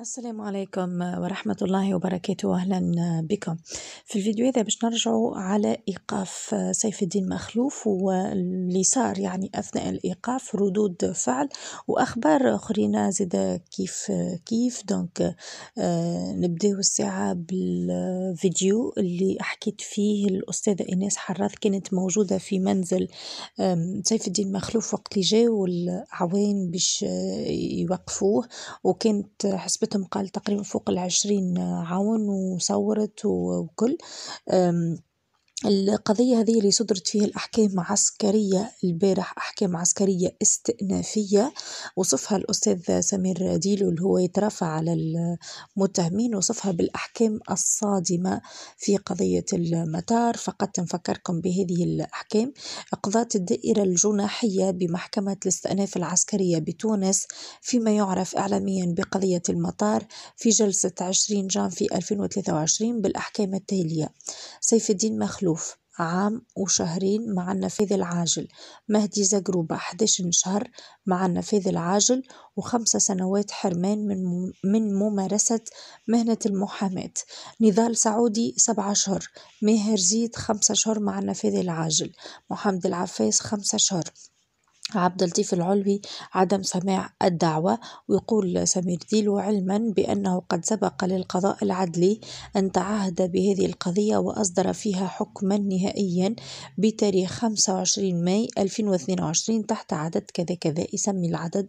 السلام عليكم ورحمة الله وبركاته أهلا بكم في الفيديو هذا باش نرجع على إيقاف سيف الدين مخلوف واللي صار يعني أثناء الإيقاف ردود فعل وأخبار أخرين زاد كيف كيف دونك نبدأ آه، نبداو الساعة بالفيديو اللي حكيت فيه الأستاذة إيناس حراث كانت موجودة في منزل سيف الدين مخلوف وقت اللي جاو العوان باش يوقفوه وكانت حسبت نسبتهم قال تقريبا فوق العشرين عون وصورت وكل القضية هذه اللي صدرت فيها الأحكام عسكرية البارح أحكام عسكرية استئنافية وصفها الأستاذ سمير ديلو اللي هو يترافع على المتهمين وصفها بالأحكام الصادمة في قضية المطار فقط نفكركم بهذه الأحكام قضاة الدائرة الجناحية بمحكمة الاستئناف العسكرية بتونس فيما يعرف إعلاميا بقضية المطار في جلسة 20 جان في 2023 بالأحكام التالية سيف الدين مخلوق مخلوف عام وشهرين مع النفاذ العاجل مهدي زقروبة 11 شهر مع النفاذ العاجل وخمسة سنوات حرمان من, من ممارسة مهنة المحاماة نضال سعودي سبعة أشهر ماهر زيد خمسة أشهر مع النفاذ العاجل محمد العفاس خمسة أشهر عبد اللطيف العلوي عدم سماع الدعوة ويقول سمير ديلو علما بأنه قد سبق للقضاء العدلي أن تعهد بهذه القضية وأصدر فيها حكما نهائيا بتاريخ 25 ماي 2022 تحت عدد كذا كذا يسمي العدد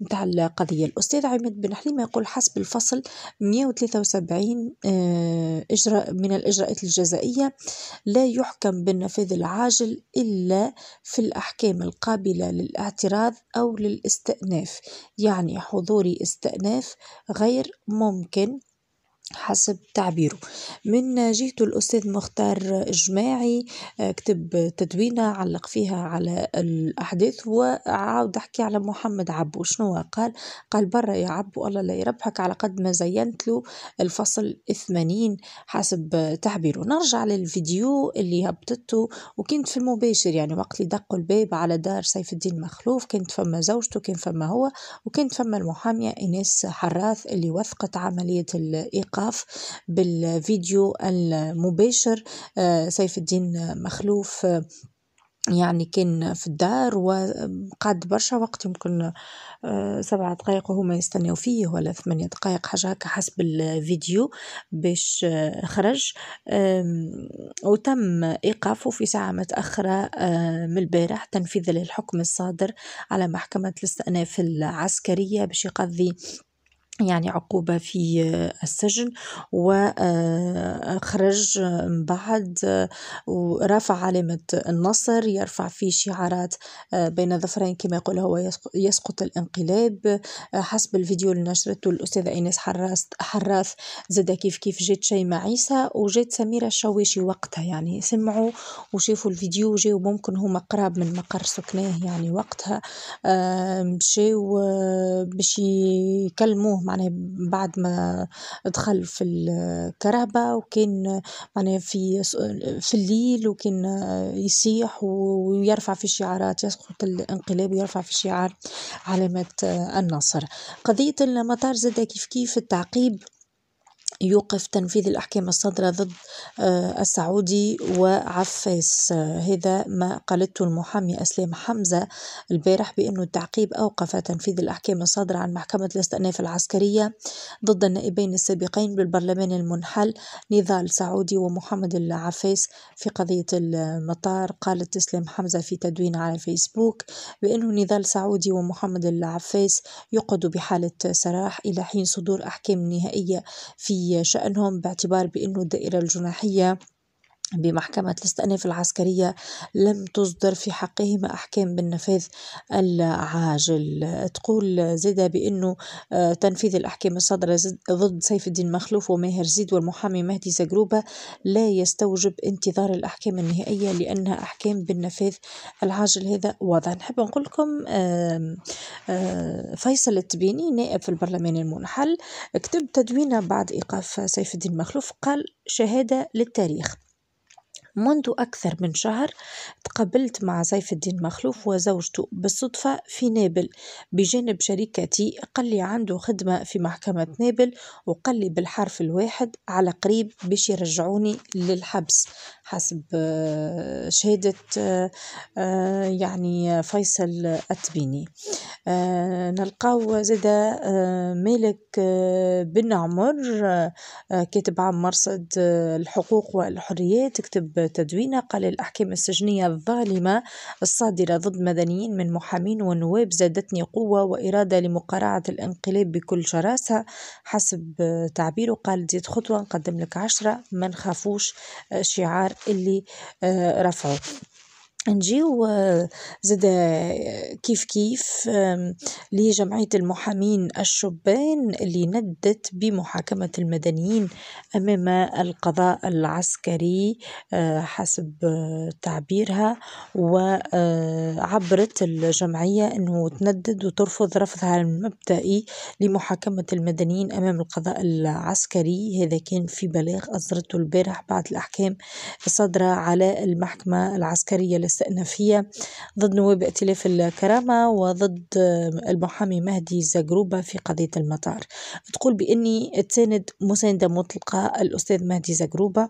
متاع القضية الأستاذ عماد بن حليمة يقول حسب الفصل 173 آه، إجراء من الإجراءات الجزائية لا يحكم بالنفاذ العاجل إلا في الأحكام القابلة للاعتراض أو للاستئناف يعني حضور استئناف غير ممكن حسب تعبيره من جهته الأستاذ مختار جماعي آه، كتب تدوينة علق فيها على الأحداث وعاود حكي على محمد عبو شنو قال قال برا يا عبو الله لا يربحك على قد ما زينت له الفصل 80 حسب تعبيره نرجع للفيديو اللي هبطته وكنت في المباشر يعني وقت اللي دقوا الباب على دار سيف الدين مخلوف كانت فما زوجته كان فما هو وكانت فما المحامية إناس حراث اللي وثقت عملية الإيقاف الأوقاف بالفيديو المباشر آه، سيف الدين مخلوف آه، يعني كان في الدار وقعد برشا وقت يمكن آه، سبعة دقائق وهما يستناو فيه ولا ثمانية دقائق حاجة هكا حسب الفيديو باش خرج وتم إيقافه في ساعة متأخرة من البارح تنفيذ للحكم الصادر على محكمة الاستئناف العسكرية باش يقضي يعني عقوبة في السجن وخرج آه، من بعد ورفع علامة النصر يرفع فيه شعارات آه، بين ظفرين كما يقول هو يسقط الانقلاب آه، حسب الفيديو اللي نشرته الأستاذة إيناس حراس حراث زاد كيف كيف جات شيماء عيسى وجات سميرة الشويشي وقتها يعني سمعوا وشافوا الفيديو وجاو ممكن هما قراب من مقر سكناه يعني وقتها مشاو باش يكلموه معناها بعد ما دخل في الكرهبة وكان معناها في في الليل وكان يصيح ويرفع في شعارات يسقط الانقلاب ويرفع في شعار علامة النصر قضية المطار زاد كيف كيف التعقيب يوقف تنفيذ الأحكام الصادرة ضد آه، السعودي وعفاس آه، هذا ما قالته المحامي أسلام حمزة البارح بأنه التعقيب أوقف تنفيذ الأحكام الصادرة عن محكمة الاستئناف العسكرية ضد النائبين السابقين بالبرلمان المنحل نضال سعودي ومحمد العفاس في قضية المطار قالت أسلام حمزة في تدوين على فيسبوك بأنه نضال سعودي ومحمد العفاس يقعد بحالة سراح إلى حين صدور أحكام نهائية في شأنهم باعتبار بأنه الدائرة الجناحية بمحكمة الاستئناف العسكرية لم تصدر في حقهما أحكام بالنفاذ العاجل تقول زيدا بأنه آه، تنفيذ الأحكام الصادرة ضد سيف الدين مخلوف وماهر زيد والمحامي مهدي زقروبة لا يستوجب انتظار الأحكام النهائية لأنها أحكام بالنفاذ العاجل هذا واضح نحب نقول لكم آه، فيصل التبيني نائب في البرلمان المنحل كتب تدوينه بعد إيقاف سيف الدين مخلوف قال شهادة للتاريخ منذ أكثر من شهر تقابلت مع سيف الدين مخلوف وزوجته بالصدفة في نابل بجانب شريكتي قال لي عنده خدمة في محكمة نابل وقال لي بالحرف الواحد على قريب باش يرجعوني للحبس حسب آه، شهادة آه، آه، يعني فيصل أتبيني نلقاو زادة مالك بن عمر كاتب عام مرصد الحقوق والحريات كتب تدوينه قال الأحكام السجنية الظالمة الصادرة ضد مدنيين من محامين ونواب زادتني قوة وإرادة لمقارعة الانقلاب بكل شراسة حسب تعبيره قال زيد خطوة نقدم لك عشرة ما نخافوش شعار اللي آه، رفعه نجيو زادا كيف كيف لجمعية المحامين الشبّان اللي ندّت بمحاكمة المدنيين أمام القضاء العسكري آه، حسب آه، تعبيرها وعبّرت آه، الجمعية أنه تندّد وترفض رفضها المبدئي لمحاكمة المدنيين أمام القضاء العسكري هذا كان في بلاغ أصدرته البارح بعد الأحكام الصادرة على المحكمة العسكرية الاستئنافية ضد نواب ائتلاف الكرامة وضد المحامي مهدي زغروبة في قضية المطار تقول بأني تساند مساندة مطلقة الأستاذ مهدي زغروبة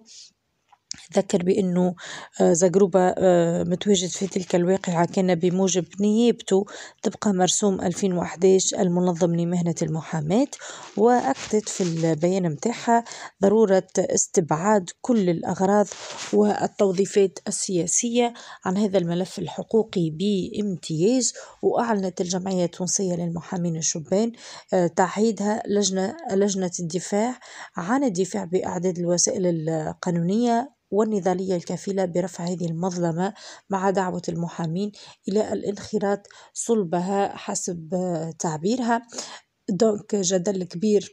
ذكر بأنه آه، زغروبة آه، متواجد في تلك الواقعة كان بموجب نيابته تبقى مرسوم 2011 المنظم لمهنة المحاماة وأكدت في البيان متاعها ضرورة استبعاد كل الأغراض والتوظيفات السياسية عن هذا الملف الحقوقي بامتياز وأعلنت الجمعية التونسية للمحامين الشبان آه، تعهيدها لجنة لجنة الدفاع عن الدفاع بأعداد الوسائل القانونية والنضالية الكفيلة برفع هذه المظلمة مع دعوة المحامين إلى الانخراط صلبها حسب تعبيرها دونك جدل كبير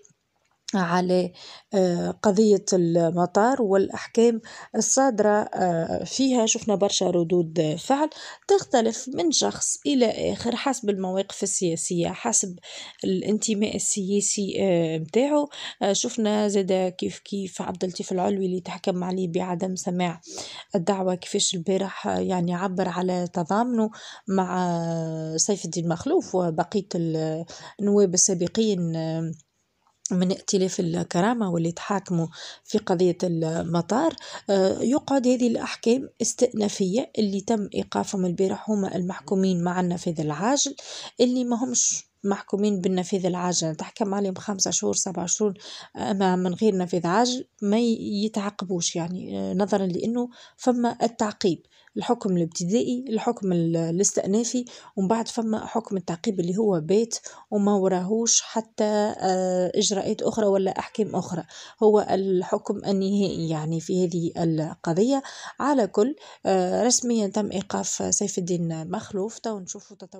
على آه، قضية المطار والأحكام الصادرة آه، فيها شفنا برشا ردود فعل تختلف من شخص إلى آخر حسب المواقف السياسية حسب الانتماء السياسي آه، متاعه شفنا زادا كيف كيف عبد اللطيف العلوي اللي تحكم عليه بعدم سماع الدعوة كيفاش البارح يعني عبر على تضامنه مع سيف الدين مخلوف وبقية النواب السابقين من ائتلاف الكرامة واللي تحاكموا في قضية المطار آه، يقعد هذه الأحكام استئنافية اللي تم إيقافهم البارح هما المحكومين مع النفاذ العاجل اللي ما همش محكومين بالنفيذ العاجل تحكم عليهم خمسة شهور سبعة شهور أما من غير نفيذ عاجل ما يتعاقبوش يعني آه، نظرا لأنه فما التعقيب الحكم الابتدائي الحكم الاستئنافي ومن بعد فما حكم التعقيب اللي هو بيت وما وراهوش حتى آه، إجراءات أخرى ولا أحكام أخرى هو الحكم النهائي يعني في هذه القضية على كل آه، رسميا تم إيقاف سيف الدين مخلوف تو نشوفوا تطور